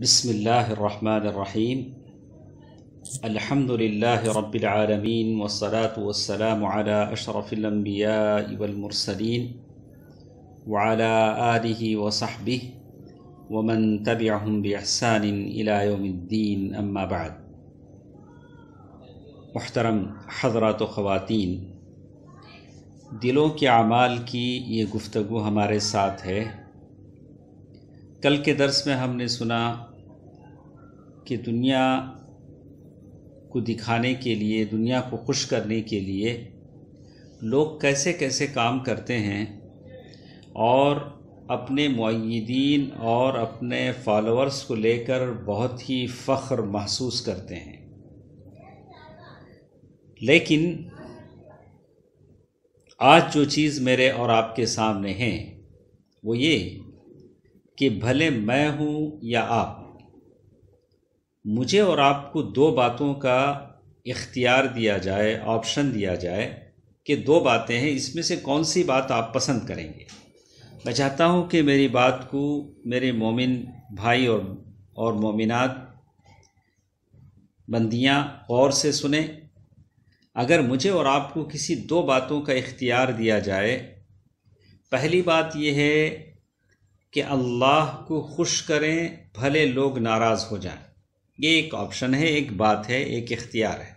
बसमीम अल्हम्दुलिल्लाह रब्बिल आलमीन वस्सलातु वस्सलामु अला अशरफिल अंबिया वल मुरसलीन व अला आलिहि व सहबिहि व मन तबिअहुम बि इहसान इला यौमिद्दीन अम्मा बाद मुहतरम हजरात ख़वातीन दिलों के अमाल की ये गुफ्तगु हमारे साथ है कल के दर्स में हमने सुना कि दुनिया को दिखाने के लिए दुनिया को खुश करने के लिए लोग कैसे कैसे काम करते हैं और अपने मुदीन और अपने फॉलोअर्स को लेकर बहुत ही फ़ख्र महसूस करते हैं लेकिन आज जो चीज़ मेरे और आपके सामने है वो ये कि भले मैं हूँ या आप मुझे और आपको दो बातों का इख्तियार दिया जाए ऑप्शन दिया जाए कि दो बातें हैं इसमें से कौन सी बात आप पसंद करेंगे मैं चाहता हूँ कि मेरी बात को मेरे मोमिन भाई और और मोमिनात बंदियाँ गौर से सुने अगर मुझे और आपको किसी दो बातों का इख्तियार दिया जाए पहली बात यह है कि अल्लाह को खुश करें भले लोग नाराज़ हो जाएं ये एक ऑप्शन है एक बात है एक इख्तियार है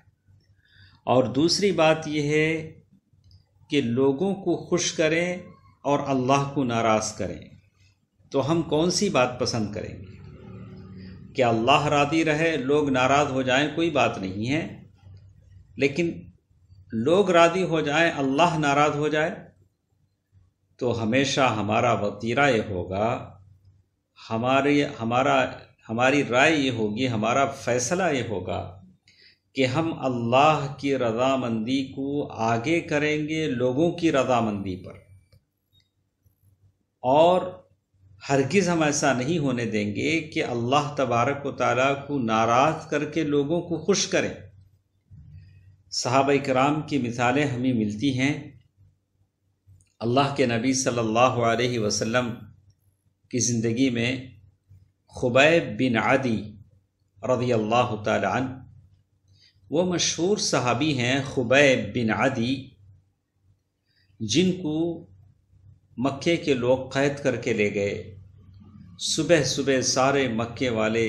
और दूसरी बात यह है कि लोगों को खुश करें और अल्लाह को नाराज़ करें तो हम कौन सी बात पसंद करेंगे कि अल्लाह राजी रहे लोग नाराज़ हो जाएं कोई बात नहीं है लेकिन लोग राजी हो जाएं अल्लाह नाराज़ हो जाए तो हमेशा हमारा वतीरा ये होगा हमारे हमारा हमारी राय ये होगी हमारा फैसला ये होगा कि हम अल्लाह की रजामंदी को आगे करेंगे लोगों की रजामंदी पर और हरगिज़ हम ऐसा नहीं होने देंगे कि अल्लाह तबारक ताली को नाराज़ करके लोगों को खुश करें साहब कराम की मिसालें हमें मिलती हैं अल्लाह के नबी सल्लल्लाहु अलैहि वसल्लम की ज़िंदगी में खुबैब बिन आदि रदी अल्लाह तन वो मशहूर सहाबी हैं खुबैब बिन आदि जिनको मक्के के लोग क़ैद करके ले गए सुबह सुबह सारे मक्के वाले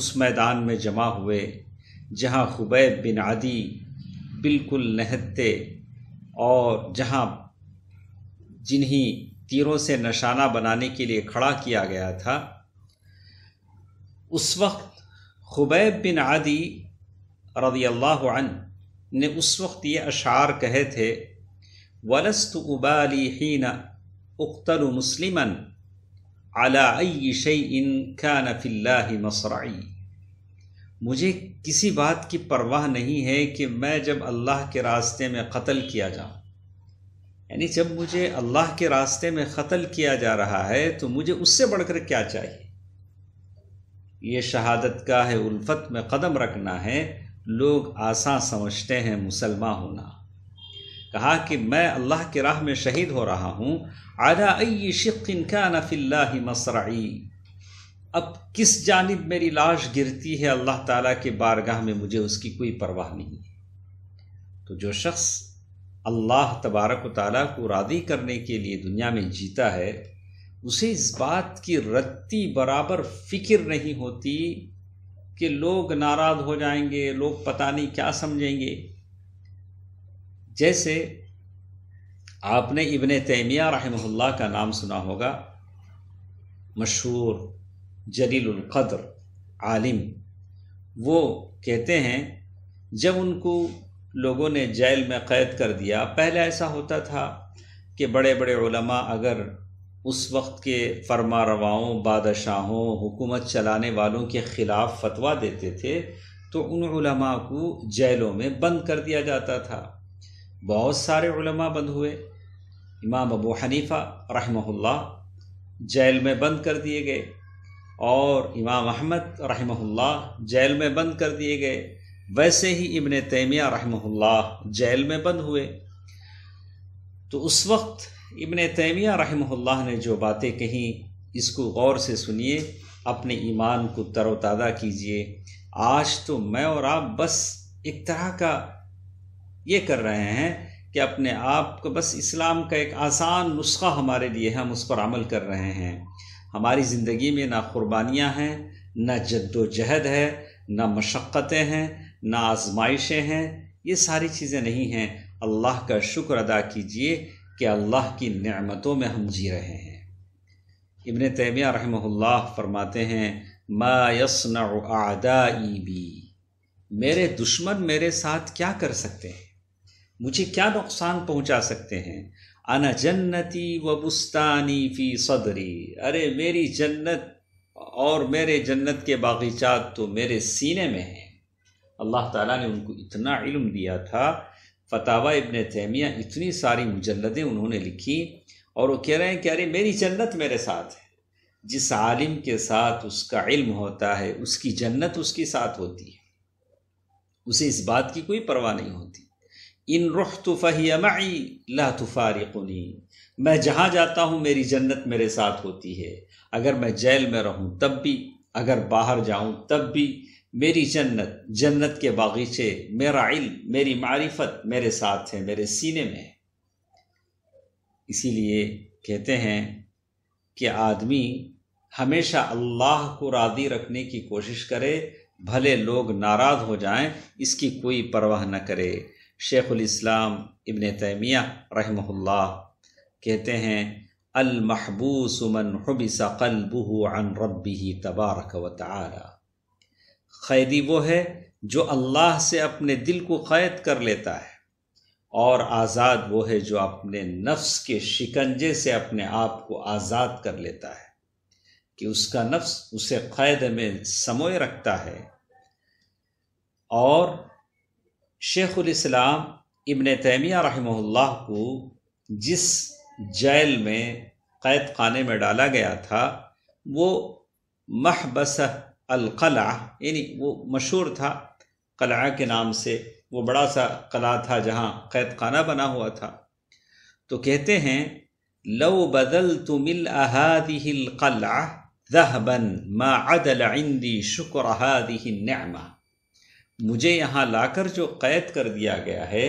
उस मैदान में जमा हुए जहाँ खुबैब बिन आदि बिल्कुल नहते और जहाँ जिन्हें तीरों से निशाना बनाने के लिए खड़ा किया गया था उस वक्त खुबैब बिन आदि रदी अल्लाह ने उस वक्त ये अशार कहे थे वलस्त उबाली हीन उख्तल मुस्लिमन अलाई शई इन का नफिल्ला मसराई मुझे किसी बात की परवाह नहीं है कि मैं जब अल्लाह के रास्ते में कत्ल किया जाऊँ यानी जब मुझे अल्लाह के रास्ते में कत्ल किया जा रहा है तो मुझे उससे बढ़कर क्या चाहिए ये शहादत का है उल्फत में कदम रखना है लोग आसान समझते हैं मुसलमान होना कहा कि मैं अल्लाह के राह में शहीद हो रहा हूँ आला अई शिकिन का नफिल्ला मसराई अब किस जानब मेरी लाश गिरती है अल्लाह ताला के बारगाह में मुझे उसकी कोई परवाह नहीं तो जो शख्स अल्लाह तबारक ताली को राज़ी करने के लिए दुनिया में जीता है उसे इस बात की रत्ती बराबर फिक्र नहीं होती कि लोग नाराज़ हो जाएंगे लोग पता नहीं क्या समझेंगे जैसे आपने इबन तैमिया रहमहुल्लाह का नाम सुना होगा मशहूर जलीलक़द्र आलिम वो कहते हैं जब उनको लोगों ने जेल में कैद कर दिया पहले ऐसा होता था कि बड़े बड़े अगर उस वक्त के फरमा रवाओं बादशाहों हुकूमत चलाने वालों के ख़िलाफ़ फतवा देते थे तो उन को जेलों में बंद कर दिया जाता था बहुत सारे बंद हुए इमाम अबू हनीफ़ा रहमहुल्लाह जेल में बंद कर दिए गए और इमाम अहमद रहमहुल्लाह जेल में बंद कर दिए गए वैसे ही इबन तैमिया रहमहुल्लाह जेल में बंद हुए तो उस वक्त इबन तैमिया रहमहुल्लाह ने जो बातें कहीं इसको गौर से सुनिए अपने ईमान को तरोताज़ा कीजिए आज तो मैं और आप बस एक तरह का ये कर रहे हैं कि अपने आप को बस इस्लाम का एक आसान नुस्खा हमारे लिए हम उस पर अमल कर रहे हैं हमारी ज़िंदगी में ना क़ुरबानियाँ हैं ना जद्दोजहद है ना मशक्क़तें हैं ना आजमाइशें हैं ये सारी चीज़ें नहीं हैं अल्लाह का शुक्र अदा कीजिए कि अल्लाह की नमतों में हम जी रहे हैं इबन तैमिया रहमल फरमाते हैं मायसन आदाई बी मेरे दुश्मन मेरे साथ क्या कर सकते हैं मुझे क्या नुकसान पहुंचा सकते हैं अना जन्नती व बुस्तानी फ़ी सदरी अरे मेरी जन्नत और मेरे जन्नत के बागीचात तो मेरे सीने में हैं अल्लाह ताला ने उनको इतना इल्म दिया था फतावा इबन तैमिया इतनी सारी मुजल्लदें उन्होंने लिखी और वो कह रहे हैं कि अरे मेरी जन्नत मेरे साथ है जिस आलिम के साथ उसका इल्म होता है उसकी जन्नत उसके साथ होती है उसे इस बात की कोई परवाह नहीं होती इन रुख तो फ़हियमाई ला तुफ़ारिकुनी मैं जहाँ जाता हूँ मेरी जन्नत मेरे साथ होती है अगर मैं जेल में रहूँ तब भी अगर बाहर जाऊँ तब भी मेरी जन्नत जन्नत के बागीचे मेरा इल्म मेरी मारिफत मेरे साथ है मेरे सीने में है इसीलिए कहते हैं कि आदमी हमेशा अल्लाह को राज़ी रखने की कोशिश करे भले लोग नाराज़ हो जाएं इसकी कोई परवाह न करे शेख़ुलस्लाम इबन तैमिया रहमहुल्ला कहते हैं अलमहबूस मन हबिस कलबू अन रबी तबारक व तारा क़ैदी वो है जो अल्लाह से अपने दिल को क़ैद कर लेता है और आज़ाद वो है जो अपने नफ्स के शिकंजे से अपने आप को आज़ाद कर लेता है कि उसका नफ्स उसे क़ैद में समोए रखता है और शेख़ुलस्लाम इबन तैमिया रहमल्ला को जिस जेल में क़ैद खाने में डाला गया था वो महबस अलकला यानी वो मशहूर था कला के नाम से वो बड़ा सा कला था जहाँ कैद खाना बना हुआ था तो कहते हैं लो बदल तुमिल अहादिल कला जहबन शुक्र हादिमा मुझे यहाँ लाकर जो कैद कर दिया गया है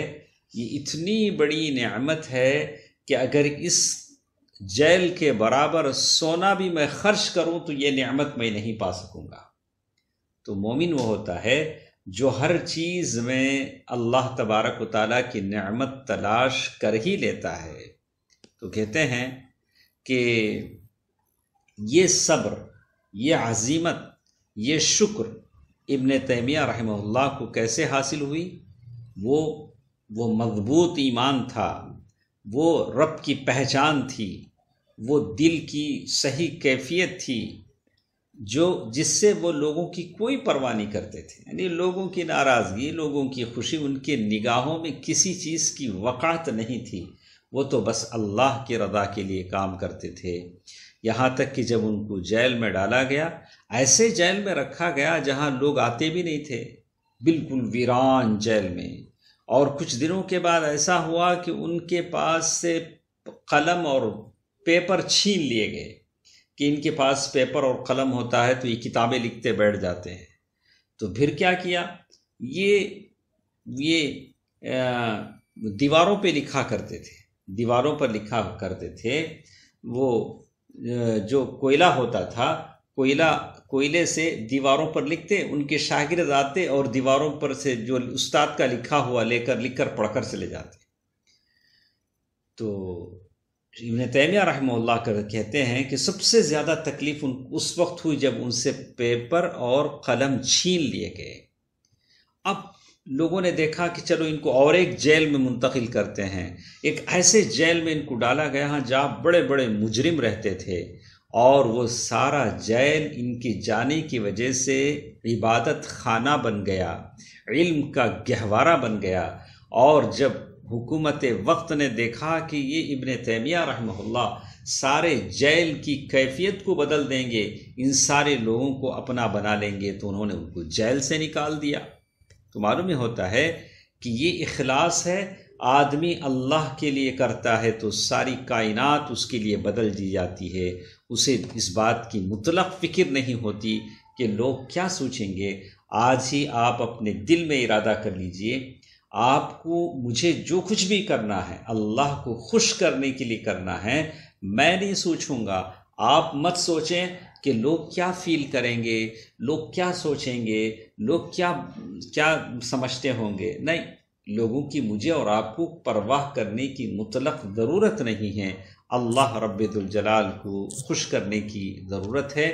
ये इतनी बड़ी न्यामत है कि अगर इस जेल के बराबर सोना भी मैं खर्च करूं तो ये नेमत मैं नहीं पा सकूंगा तो मोमिन वो होता है जो हर चीज़ में अल्लाह तबारक ताली की नेमत तलाश कर ही लेता है तो कहते हैं कि ये सब्र ये अजीमत ये शुक्र इबन तैमिया रहमल्ला को कैसे हासिल हुई वो वो मजबूत ईमान था वो रब की पहचान थी वो दिल की सही कैफियत थी जो जिससे वो लोगों की कोई परवाह नहीं करते थे यानी लोगों की नाराज़गी लोगों की खुशी उनके निगाहों में किसी चीज़ की वक़ात नहीं थी वो तो बस अल्लाह की रदा के लिए काम करते थे यहाँ तक कि जब उनको जेल में डाला गया ऐसे जेल में रखा गया जहाँ लोग आते भी नहीं थे बिल्कुल वीरान जेल में और कुछ दिनों के बाद ऐसा हुआ कि उनके पास से कलम और पेपर छीन लिए गए कि इनके पास पेपर और कलम होता है तो ये किताबें लिखते बैठ जाते हैं तो फिर क्या किया ये ये दीवारों पे लिखा करते थे दीवारों पर लिखा करते थे वो जो कोयला होता था कोयला कोयले से दीवारों पर लिखते उनके शागिर्द आते और दीवारों पर से जो उस्ताद का लिखा हुआ लेकर लिखकर पढ़कर चले जाते तो इबन तैमिया रहमल्ला कर कहते हैं कि सबसे ज़्यादा तकलीफ उन उस वक्त हुई जब उनसे पेपर और कलम छीन लिए गए अब लोगों ने देखा कि चलो इनको और एक जेल में मुंतकिल करते हैं एक ऐसे जेल में इनको डाला गया जहाँ बड़े बड़े मुजरिम रहते थे और वो सारा जैल इनके जाने की वजह से इबादत खाना बन गया इल्म का गहवारा बन गया और जब हुकूमत वक्त ने देखा कि ये इबन तैमिया रहमहुल्ला सारे जैल की कैफियत को बदल देंगे इन सारे लोगों को अपना बना लेंगे तो उन्होंने उनको जैल से निकाल दिया तो मालूम ही होता है कि ये इखलास है आदमी अल्लाह के लिए करता है तो सारी कायनात उसके लिए बदल दी जाती है उसे इस बात की मुतलक फ़िक्र नहीं होती कि लोग क्या सोचेंगे आज ही आप अपने दिल में इरादा कर लीजिए आपको मुझे जो कुछ भी करना है अल्लाह को खुश करने के लिए करना है मैं नहीं सोचूंगा आप मत सोचें कि लोग क्या फील करेंगे लोग क्या सोचेंगे लोग क्या क्या समझते होंगे नहीं लोगों की मुझे और आपको परवाह करने की मुतलक ज़रूरत नहीं है अल्लाह रबाल को खुश करने की ज़रूरत है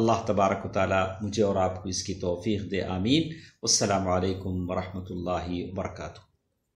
अल्लाह तबारक ताली मुझे और आपको इसकी तोफ़ी दे आमीन असलकम वरहमल वर्का